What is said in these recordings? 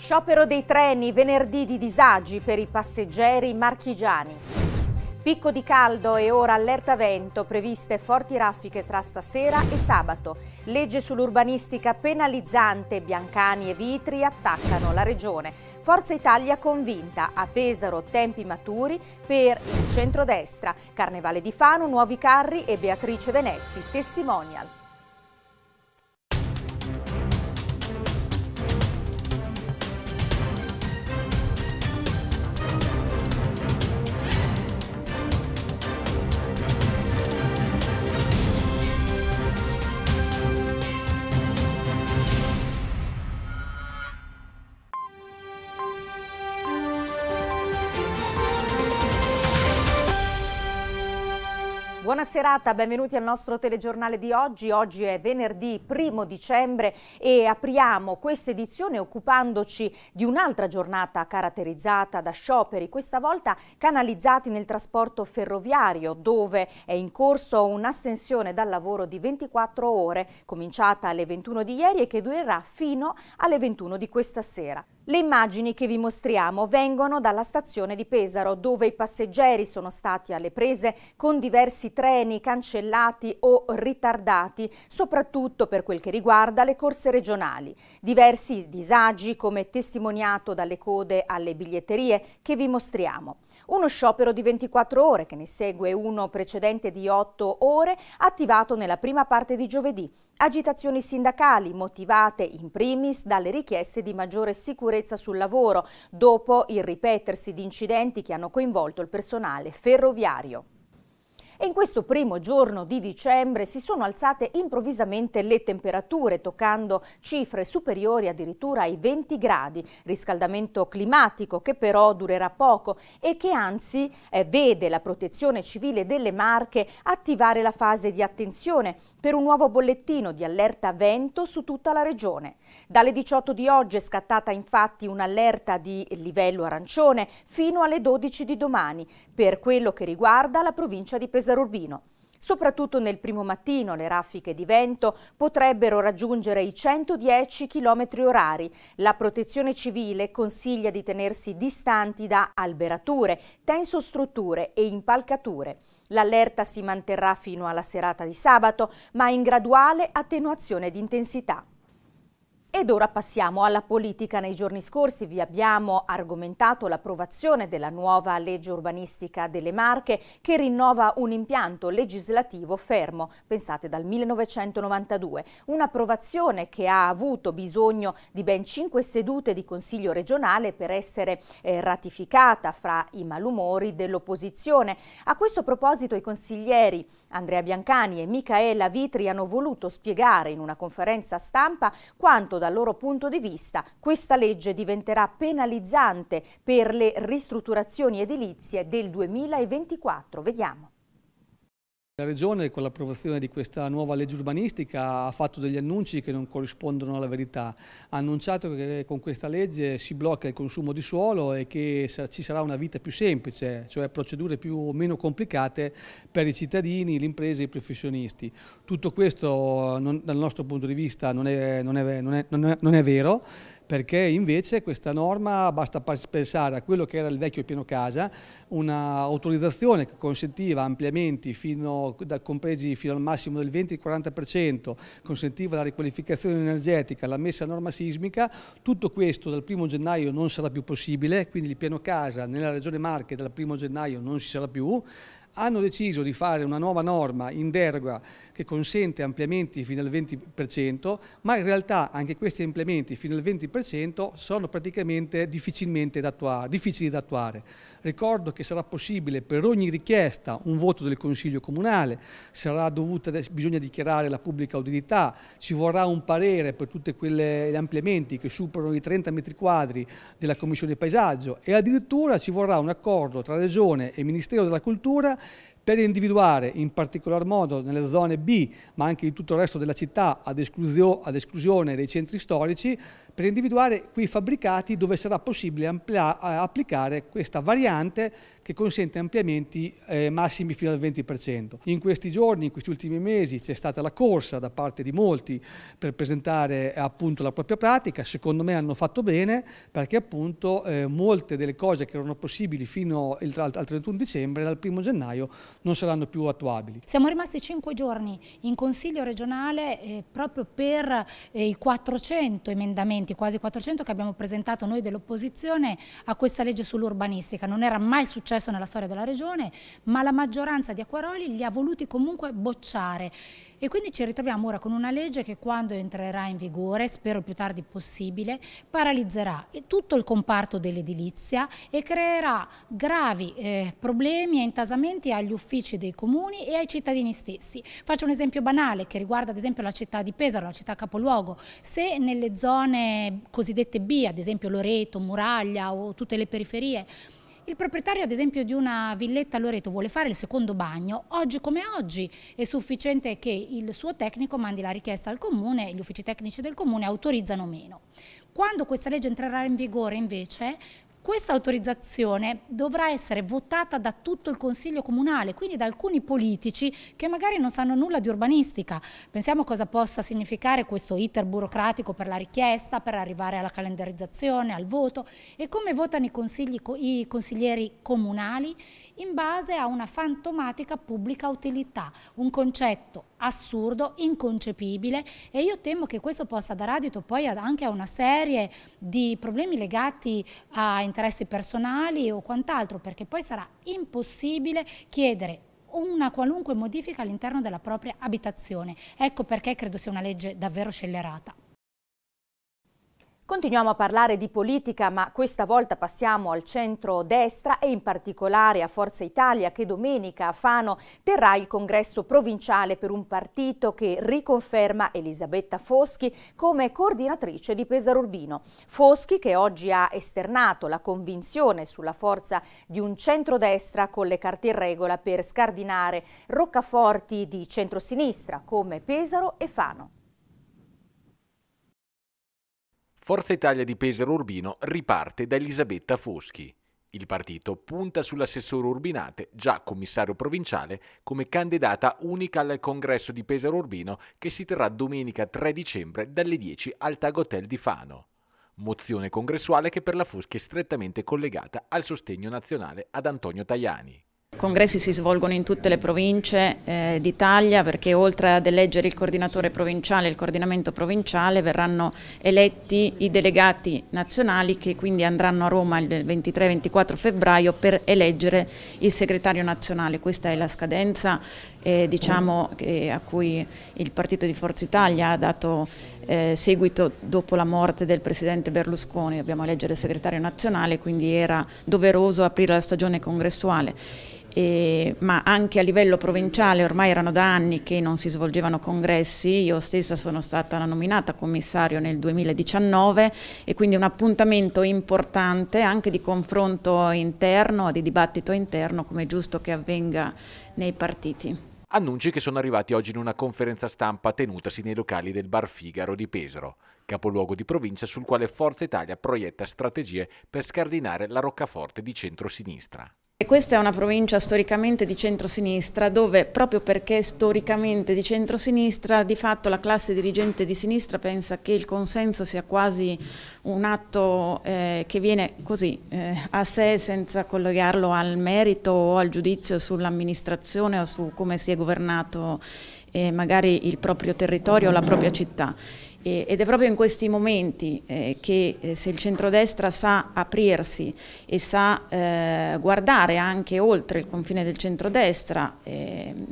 Sciopero dei treni, venerdì di disagi per i passeggeri marchigiani. Picco di caldo e ora allerta vento, previste forti raffiche tra stasera e sabato. Legge sull'urbanistica penalizzante, Biancani e Vitri attaccano la regione. Forza Italia convinta, a Pesaro tempi maturi per il centrodestra. Carnevale di Fano, nuovi carri e Beatrice Venezzi, testimonial. serata, benvenuti al nostro telegiornale di oggi. Oggi è venerdì 1 dicembre e apriamo questa edizione occupandoci di un'altra giornata caratterizzata da scioperi, questa volta canalizzati nel trasporto ferroviario, dove è in corso un'astensione dal lavoro di 24 ore, cominciata alle 21 di ieri e che durerà fino alle 21 di questa sera. Le immagini che vi mostriamo vengono dalla stazione di Pesaro, dove i passeggeri sono stati alle prese con diversi treni cancellati o ritardati, soprattutto per quel che riguarda le corse regionali. Diversi disagi, come testimoniato dalle code alle biglietterie, che vi mostriamo. Uno sciopero di 24 ore, che ne segue uno precedente di 8 ore, attivato nella prima parte di giovedì. Agitazioni sindacali motivate in primis dalle richieste di maggiore sicurezza sul lavoro, dopo il ripetersi di incidenti che hanno coinvolto il personale ferroviario. E in questo primo giorno di dicembre si sono alzate improvvisamente le temperature, toccando cifre superiori addirittura ai 20 gradi, riscaldamento climatico che però durerà poco e che anzi eh, vede la protezione civile delle Marche attivare la fase di attenzione per un nuovo bollettino di allerta vento su tutta la regione. Dalle 18 di oggi è scattata infatti un'allerta di livello arancione fino alle 12 di domani per quello che riguarda la provincia di Pesaro Cesare Urbino. Soprattutto nel primo mattino le raffiche di vento potrebbero raggiungere i 110 km orari. La protezione civile consiglia di tenersi distanti da alberature, tensostrutture e impalcature. L'allerta si manterrà fino alla serata di sabato, ma in graduale attenuazione di intensità. Ed ora passiamo alla politica. Nei giorni scorsi vi abbiamo argomentato l'approvazione della nuova legge urbanistica delle Marche che rinnova un impianto legislativo fermo, pensate dal 1992, un'approvazione che ha avuto bisogno di ben cinque sedute di Consiglio regionale per essere eh, ratificata fra i malumori dell'opposizione. A questo proposito i consiglieri Andrea Biancani e Micaela Vitri hanno voluto spiegare in una conferenza stampa quanto dal loro punto di vista questa legge diventerà penalizzante per le ristrutturazioni edilizie del 2024. Vediamo. La Regione con l'approvazione di questa nuova legge urbanistica ha fatto degli annunci che non corrispondono alla verità. Ha annunciato che con questa legge si blocca il consumo di suolo e che ci sarà una vita più semplice, cioè procedure più o meno complicate per i cittadini, le imprese e i professionisti. Tutto questo non, dal nostro punto di vista non è, non è, non è, è vero perché invece questa norma basta pensare a quello che era il vecchio piano casa, un'autorizzazione che consentiva ampliamenti fino, da, compresi fino al massimo del 20-40%, consentiva la riqualificazione energetica, la messa a norma sismica, tutto questo dal 1 gennaio non sarà più possibile, quindi il piano casa nella regione Marche dal 1 gennaio non ci sarà più, hanno deciso di fare una nuova norma in deroga che consente ampliamenti fino al 20%, ma in realtà anche questi ampliamenti fino al 20% sono praticamente difficilmente da attuare, difficili da attuare. Ricordo che sarà possibile per ogni richiesta un voto del Consiglio Comunale, dovuta, bisogna dichiarare la pubblica utilità, ci vorrà un parere per tutti quegli ampliamenti che superano i 30 metri quadri della Commissione Paesaggio e addirittura ci vorrà un accordo tra Regione e Ministero della Cultura per individuare in particolar modo nelle zone B, ma anche in tutto il resto della città, ad, esclusione dei centri storici, per individuare quei fabbricati dove sarà possibile eh, applicare questa variante che consente ampliamenti eh, massimi fino al 20%. In questi giorni, in questi ultimi mesi, c'è stata la corsa da parte di molti per presentare eh, appunto la propria pratica, secondo me hanno fatto bene perché appunto eh, molte delle cose che erano possibili fino il, al, al 31 dicembre, dal 1 gennaio, non saranno più attuabili. Siamo rimasti 5 giorni in Consiglio regionale eh, proprio per eh, i 400 emendamenti emendamenti, quasi 400, che abbiamo presentato noi dell'opposizione a questa legge sull'urbanistica. Non era mai successo nella storia della Regione, ma la maggioranza di Acquaroli li ha voluti comunque bocciare. E quindi ci ritroviamo ora con una legge che quando entrerà in vigore, spero il più tardi possibile, paralizzerà tutto il comparto dell'edilizia e creerà gravi eh, problemi e intasamenti agli uffici dei comuni e ai cittadini stessi. Faccio un esempio banale che riguarda ad esempio la città di Pesaro, la città capoluogo. Se nelle zone cosiddette B, ad esempio Loreto, Muraglia o tutte le periferie, il proprietario ad esempio di una villetta a Loreto vuole fare il secondo bagno, oggi come oggi è sufficiente che il suo tecnico mandi la richiesta al comune, gli uffici tecnici del comune autorizzano meno. Quando questa legge entrerà in vigore invece questa autorizzazione dovrà essere votata da tutto il Consiglio Comunale, quindi da alcuni politici che magari non sanno nulla di urbanistica. Pensiamo cosa possa significare questo iter burocratico per la richiesta, per arrivare alla calendarizzazione, al voto e come votano i, i consiglieri comunali in base a una fantomatica pubblica utilità, un concetto assurdo, inconcepibile e io temo che questo possa dar adito poi anche a una serie di problemi legati a interessi personali o quant'altro, perché poi sarà impossibile chiedere una qualunque modifica all'interno della propria abitazione. Ecco perché credo sia una legge davvero scellerata. Continuiamo a parlare di politica, ma questa volta passiamo al centro-destra e in particolare a Forza Italia che domenica a Fano terrà il congresso provinciale per un partito che riconferma Elisabetta Foschi come coordinatrice di Pesaro Urbino. Foschi che oggi ha esternato la convinzione sulla forza di un centro-destra con le carte in regola per scardinare roccaforti di centrosinistra come Pesaro e Fano. Forza Italia di Pesaro Urbino riparte da Elisabetta Foschi. Il partito punta sull'assessore Urbinate, già commissario provinciale, come candidata unica al congresso di Pesaro Urbino che si terrà domenica 3 dicembre dalle 10 al Tag Hotel di Fano. Mozione congressuale che per la Foschi è strettamente collegata al sostegno nazionale ad Antonio Tajani congressi si svolgono in tutte le province eh, d'Italia perché oltre ad eleggere il coordinatore provinciale e il coordinamento provinciale verranno eletti i delegati nazionali che quindi andranno a Roma il 23-24 febbraio per eleggere il segretario nazionale. Questa è la scadenza eh, diciamo, eh, a cui il partito di Forza Italia ha dato eh, seguito dopo la morte del presidente Berlusconi, dobbiamo eleggere il segretario nazionale, quindi era doveroso aprire la stagione congressuale. E, ma anche a livello provinciale ormai erano da anni che non si svolgevano congressi, io stessa sono stata nominata commissario nel 2019 e quindi un appuntamento importante anche di confronto interno, di dibattito interno come è giusto che avvenga nei partiti. Annunci che sono arrivati oggi in una conferenza stampa tenutasi nei locali del Bar Figaro di Pesaro, capoluogo di provincia sul quale Forza Italia proietta strategie per scardinare la roccaforte di centrosinistra. E questa è una provincia storicamente di centrosinistra dove proprio perché storicamente di centrosinistra di fatto la classe dirigente di sinistra pensa che il consenso sia quasi un atto eh, che viene così eh, a sé senza collegarlo al merito o al giudizio sull'amministrazione o su come si è governato eh, magari il proprio territorio o la propria città ed è proprio in questi momenti eh, che eh, se il centrodestra sa aprirsi e sa eh, guardare anche oltre il confine del centrodestra,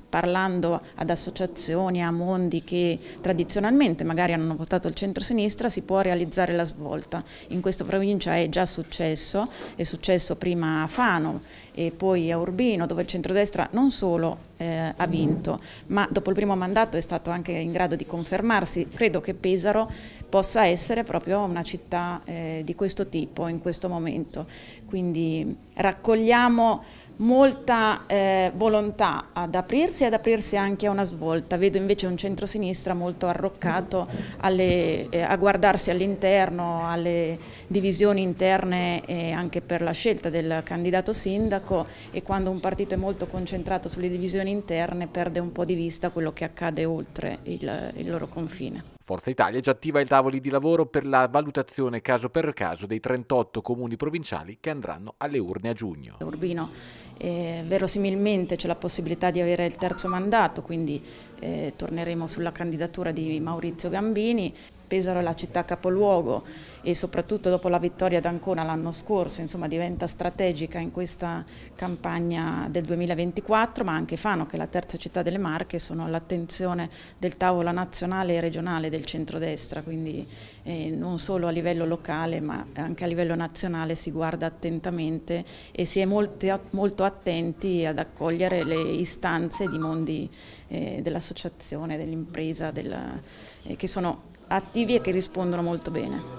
parlando ad associazioni, a mondi che tradizionalmente magari hanno votato il centrosinistra, si può realizzare la svolta. In questa provincia è già successo, è successo prima a Fano e poi a Urbino, dove il centrodestra non solo ha vinto, ma dopo il primo mandato è stato anche in grado di confermarsi. Credo che pesi Pesaro possa essere proprio una città eh, di questo tipo in questo momento. Quindi raccogliamo molta eh, volontà ad aprirsi e ad aprirsi anche a una svolta. Vedo invece un centro-sinistra molto arroccato alle, eh, a guardarsi all'interno, alle divisioni interne eh, anche per la scelta del candidato sindaco e quando un partito è molto concentrato sulle divisioni interne perde un po' di vista quello che accade oltre il, il loro confine. Forza Italia è già attiva i tavoli di lavoro per la valutazione caso per caso dei 38 comuni provinciali che andranno alle urne a giugno. Urbino eh, verosimilmente c'è la possibilità di avere il terzo mandato, quindi eh, torneremo sulla candidatura di Maurizio Gambini. Pesaro è la città capoluogo e soprattutto dopo la vittoria ad Ancona l'anno scorso insomma, diventa strategica in questa campagna del 2024, ma anche Fano che è la terza città delle Marche sono all'attenzione del tavolo nazionale e regionale del centrodestra, quindi eh, non solo a livello locale ma anche a livello nazionale si guarda attentamente e si è molte, molto attenti ad accogliere le istanze di mondi eh, dell'associazione, dell'impresa, della, eh, che sono attivi e che rispondono molto bene.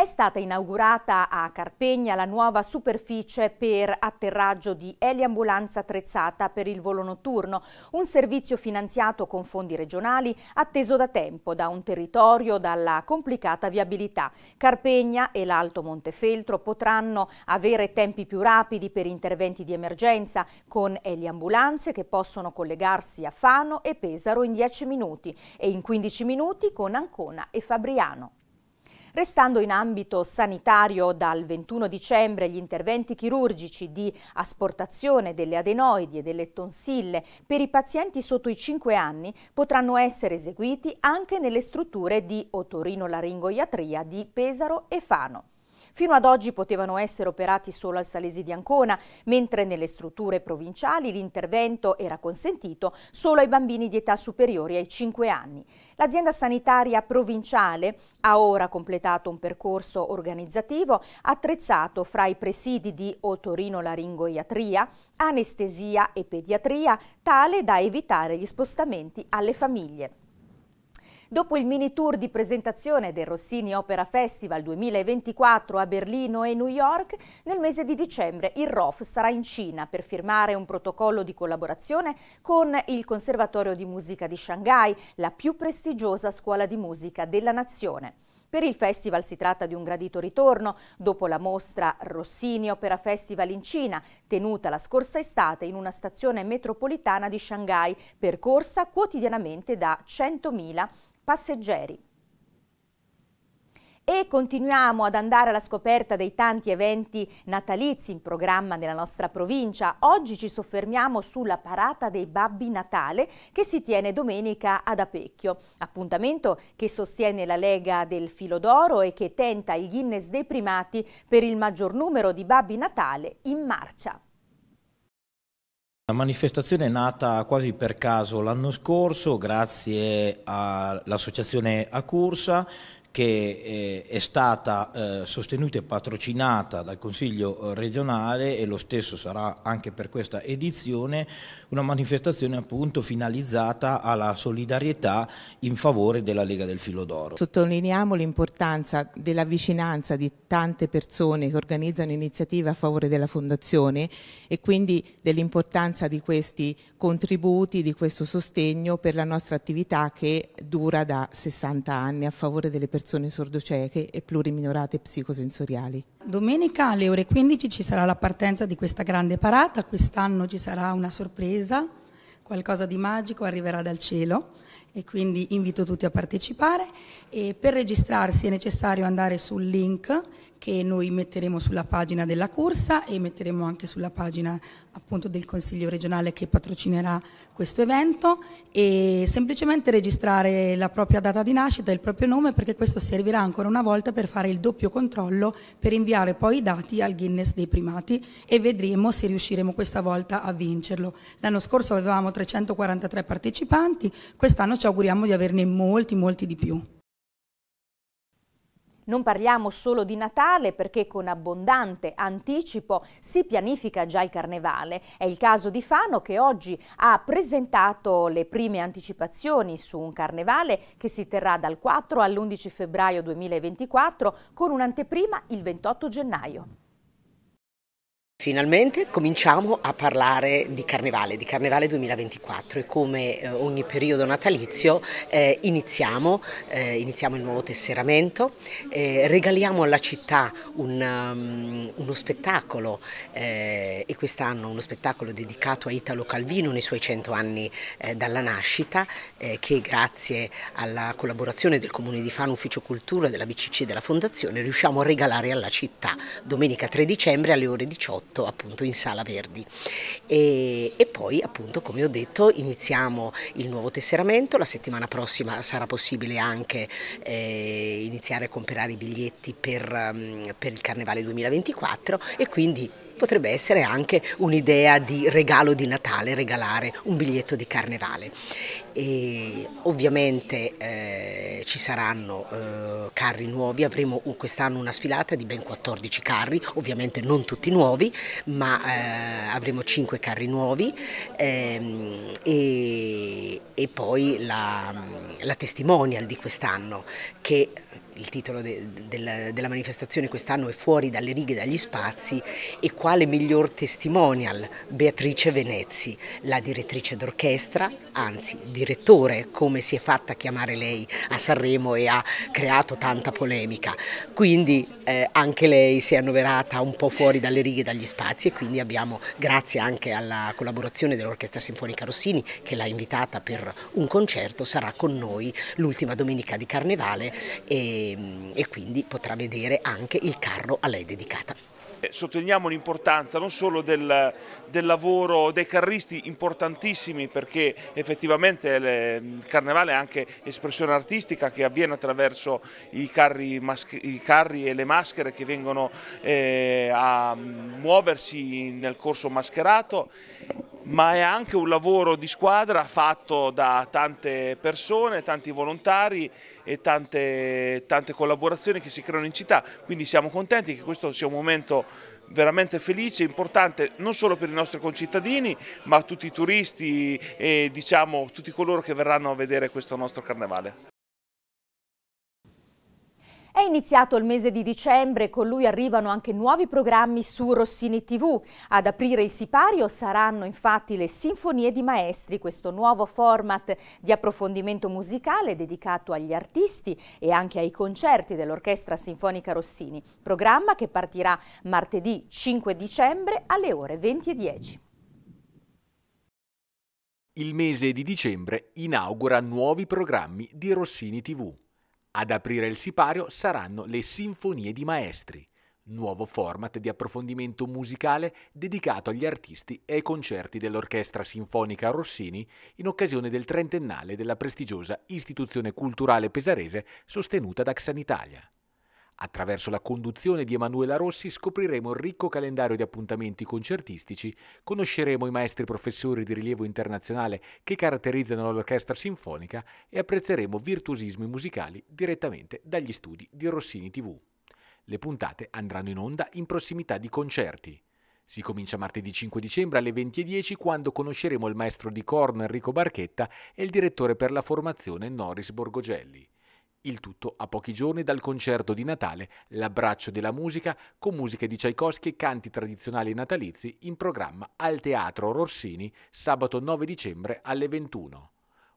È stata inaugurata a Carpegna la nuova superficie per atterraggio di eliambulanza attrezzata per il volo notturno, un servizio finanziato con fondi regionali atteso da tempo da un territorio dalla complicata viabilità. Carpegna e l'Alto Montefeltro potranno avere tempi più rapidi per interventi di emergenza con eliambulanze che possono collegarsi a Fano e Pesaro in 10 minuti e in 15 minuti con Ancona e Fabriano. Restando in ambito sanitario, dal 21 dicembre gli interventi chirurgici di asportazione delle adenoidi e delle tonsille per i pazienti sotto i 5 anni potranno essere eseguiti anche nelle strutture di otorinolaringoiatria di Pesaro e Fano. Fino ad oggi potevano essere operati solo al Salesi di Ancona, mentre nelle strutture provinciali l'intervento era consentito solo ai bambini di età superiori ai 5 anni. L'azienda sanitaria provinciale ha ora completato un percorso organizzativo attrezzato fra i presidi di otorino-laringoiatria, anestesia e pediatria, tale da evitare gli spostamenti alle famiglie. Dopo il mini tour di presentazione del Rossini Opera Festival 2024 a Berlino e New York, nel mese di dicembre il ROF sarà in Cina per firmare un protocollo di collaborazione con il Conservatorio di Musica di Shanghai, la più prestigiosa scuola di musica della nazione. Per il festival si tratta di un gradito ritorno dopo la mostra Rossini Opera Festival in Cina, tenuta la scorsa estate in una stazione metropolitana di Shanghai, percorsa quotidianamente da 100.000 passeggeri. E continuiamo ad andare alla scoperta dei tanti eventi natalizi in programma nella nostra provincia. Oggi ci soffermiamo sulla parata dei Babbi Natale che si tiene domenica ad Apecchio. Appuntamento che sostiene la Lega del Filo d'Oro e che tenta il Guinness dei primati per il maggior numero di Babbi Natale in marcia. La manifestazione è nata quasi per caso l'anno scorso grazie all'associazione Acursa che eh, è stata eh, sostenuta e patrocinata dal Consiglio eh, regionale e lo stesso sarà anche per questa edizione, una manifestazione appunto finalizzata alla solidarietà in favore della Lega del Filo d'Oro. Sottolineiamo l'importanza della vicinanza di tante persone che organizzano iniziative a favore della Fondazione e quindi dell'importanza di questi contributi, di questo sostegno per la nostra attività che dura da 60 anni a favore delle persone persone sordocieche e pluriminorate psicosensoriali. Domenica alle ore 15 ci sarà la partenza di questa grande parata, quest'anno ci sarà una sorpresa, qualcosa di magico arriverà dal cielo e quindi invito tutti a partecipare. E per registrarsi è necessario andare sul link che noi metteremo sulla pagina della corsa e metteremo anche sulla pagina appunto del Consiglio regionale che patrocinerà questo evento e semplicemente registrare la propria data di nascita e il proprio nome perché questo servirà ancora una volta per fare il doppio controllo per inviare poi i dati al Guinness dei primati e vedremo se riusciremo questa volta a vincerlo. L'anno scorso avevamo 343 partecipanti, questa quest'anno ci auguriamo di averne molti, molti di più. Non parliamo solo di Natale perché con abbondante anticipo si pianifica già il carnevale. È il caso di Fano che oggi ha presentato le prime anticipazioni su un carnevale che si terrà dal 4 all'11 febbraio 2024 con un'anteprima il 28 gennaio. Finalmente cominciamo a parlare di Carnevale, di Carnevale 2024 e come eh, ogni periodo natalizio eh, iniziamo, eh, iniziamo, il nuovo tesseramento, eh, regaliamo alla città un, um, uno spettacolo eh, e quest'anno uno spettacolo dedicato a Italo Calvino nei suoi 100 anni eh, dalla nascita che grazie alla collaborazione del Comune di Fano, Ufficio Cultura, della BCC e della Fondazione riusciamo a regalare alla città domenica 3 dicembre alle ore 18 fatto appunto in Sala Verdi. E, e poi appunto come ho detto iniziamo il nuovo tesseramento, la settimana prossima sarà possibile anche eh, iniziare a comprare i biglietti per, mm, per il Carnevale 2024 e quindi potrebbe essere anche un'idea di regalo di Natale, regalare un biglietto di carnevale. E ovviamente eh, ci saranno eh, carri nuovi, avremo quest'anno una sfilata di ben 14 carri, ovviamente non tutti nuovi, ma eh, avremo 5 carri nuovi ehm, e, e, poi la, la testimonial di quest'anno che il titolo de, de, della manifestazione quest'anno è Fuori dalle righe e dagli spazi e quale miglior testimonial Beatrice Venezzi, la direttrice d'orchestra, anzi direttore come si è fatta chiamare lei a Sanremo e ha creato tanta polemica. Quindi eh, anche lei si è annoverata un po' fuori dalle righe e dagli spazi e quindi abbiamo, grazie anche alla collaborazione dell'Orchestra Sinfonica Rossini che l'ha invitata per un concerto, sarà con noi l'ultima domenica di Carnevale e Ehm, e, quindi potrà vedere anche il carro a lei dedicata. Eh, sottolineiamo l'importanza non solo del, del, lavoro dei carristi importantissimi perché effettivamente il carnevale è anche espressione artistica che avviene attraverso i carri, i carri e le maschere che vengono eh, a muoversi nel corso mascherato ma è anche un lavoro di squadra fatto da tante persone, tanti volontari e tante, tante collaborazioni che si creano in città, quindi siamo contenti che questo sia un momento veramente felice, importante non solo per i nostri concittadini ma tutti i turisti e diciamo tutti coloro che verranno a vedere questo nostro carnevale. È iniziato il mese di dicembre e con lui arrivano anche nuovi programmi su Rossini TV. Ad aprire il sipario saranno infatti le Sinfonie di Maestri, questo nuovo format di approfondimento musicale dedicato agli artisti e anche ai concerti dell'Orchestra Sinfonica Rossini, programma che partirà martedì 5 dicembre alle ore 20.10. Il mese di dicembre inaugura nuovi programmi di Rossini TV. Ad aprire il sipario saranno le Sinfonie di Maestri, nuovo format di approfondimento musicale dedicato agli artisti e ai concerti dell'Orchestra Sinfonica Rossini in occasione del trentennale della prestigiosa istituzione culturale pesarese sostenuta da Xanitalia. Attraverso la conduzione di Emanuela Rossi scopriremo il ricco calendario di appuntamenti concertistici, conosceremo i maestri professori di rilievo internazionale che caratterizzano l'orchestra sinfonica e apprezzeremo virtuosismi musicali direttamente dagli studi di Rossini TV. Le puntate andranno in onda in prossimità di concerti. Si comincia martedì 5 dicembre alle 20.10 quando conosceremo il maestro di corno Enrico Barchetta e il direttore per la formazione Norris Borgogelli. Il tutto a pochi giorni dal concerto di Natale, l'abbraccio della musica con musiche di Tchaikovsky e canti tradizionali natalizi in programma al Teatro Rossini sabato 9 dicembre alle 21.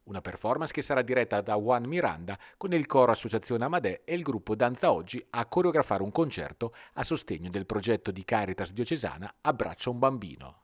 Una performance che sarà diretta da Juan Miranda con il coro Associazione Amadè e il gruppo Danza Oggi a coreografare un concerto a sostegno del progetto di Caritas diocesana Abbraccia un bambino.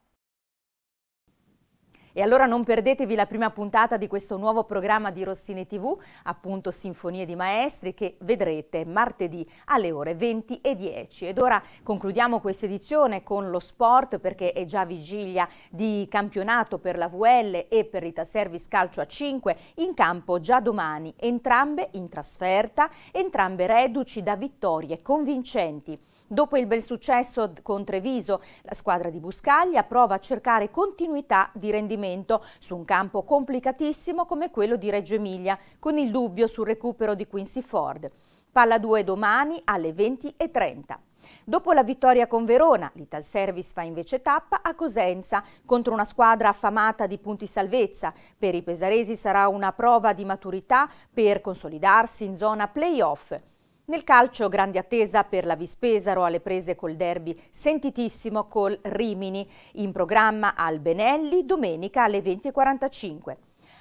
E allora non perdetevi la prima puntata di questo nuovo programma di Rossini TV, appunto Sinfonie di Maestri, che vedrete martedì alle ore 20 e 10. Ed ora concludiamo questa edizione con lo sport perché è già vigilia di campionato per la VL e per Rita Service Calcio a 5, in campo già domani, entrambe in trasferta, entrambe reduci da vittorie convincenti. Dopo il bel successo con Treviso, la squadra di Buscaglia prova a cercare continuità di rendimento su un campo complicatissimo come quello di Reggio Emilia, con il dubbio sul recupero di Quincy Ford. Palla 2 domani alle 20.30. Dopo la vittoria con Verona, l'Ital Service fa invece tappa a Cosenza contro una squadra affamata di punti salvezza. Per i pesaresi sarà una prova di maturità per consolidarsi in zona playoff. Nel calcio grande attesa per la Vispesaro alle prese col derby sentitissimo col Rimini, in programma al Benelli domenica alle 20.45.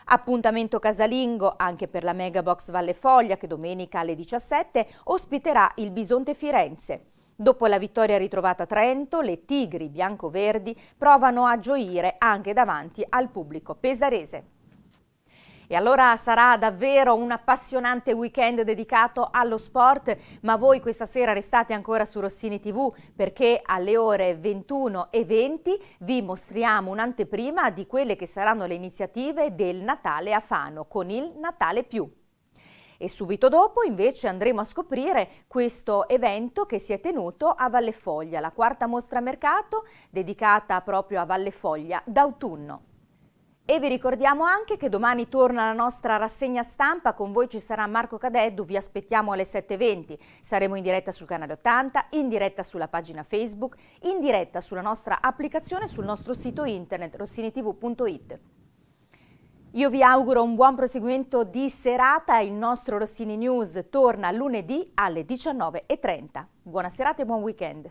Appuntamento casalingo anche per la Megabox Valle Foglia che domenica alle 17 ospiterà il Bisonte Firenze. Dopo la vittoria ritrovata a Trento, le Tigri bianco-verdi provano a gioire anche davanti al pubblico pesarese. E allora sarà davvero un appassionante weekend dedicato allo sport, ma voi questa sera restate ancora su Rossini TV perché alle ore 21 e 20 vi mostriamo un'anteprima di quelle che saranno le iniziative del Natale a Fano con il Natale più. E subito dopo invece andremo a scoprire questo evento che si è tenuto a Valle Foglia, la quarta mostra mercato dedicata proprio a Valle Foglia d'autunno. E vi ricordiamo anche che domani torna la nostra rassegna stampa, con voi ci sarà Marco Cadeddu, vi aspettiamo alle 7.20. Saremo in diretta sul canale 80, in diretta sulla pagina Facebook, in diretta sulla nostra applicazione sul nostro sito internet rossinitv.it. Io vi auguro un buon proseguimento di serata, il nostro Rossini News torna lunedì alle 19.30. Buona serata e buon weekend.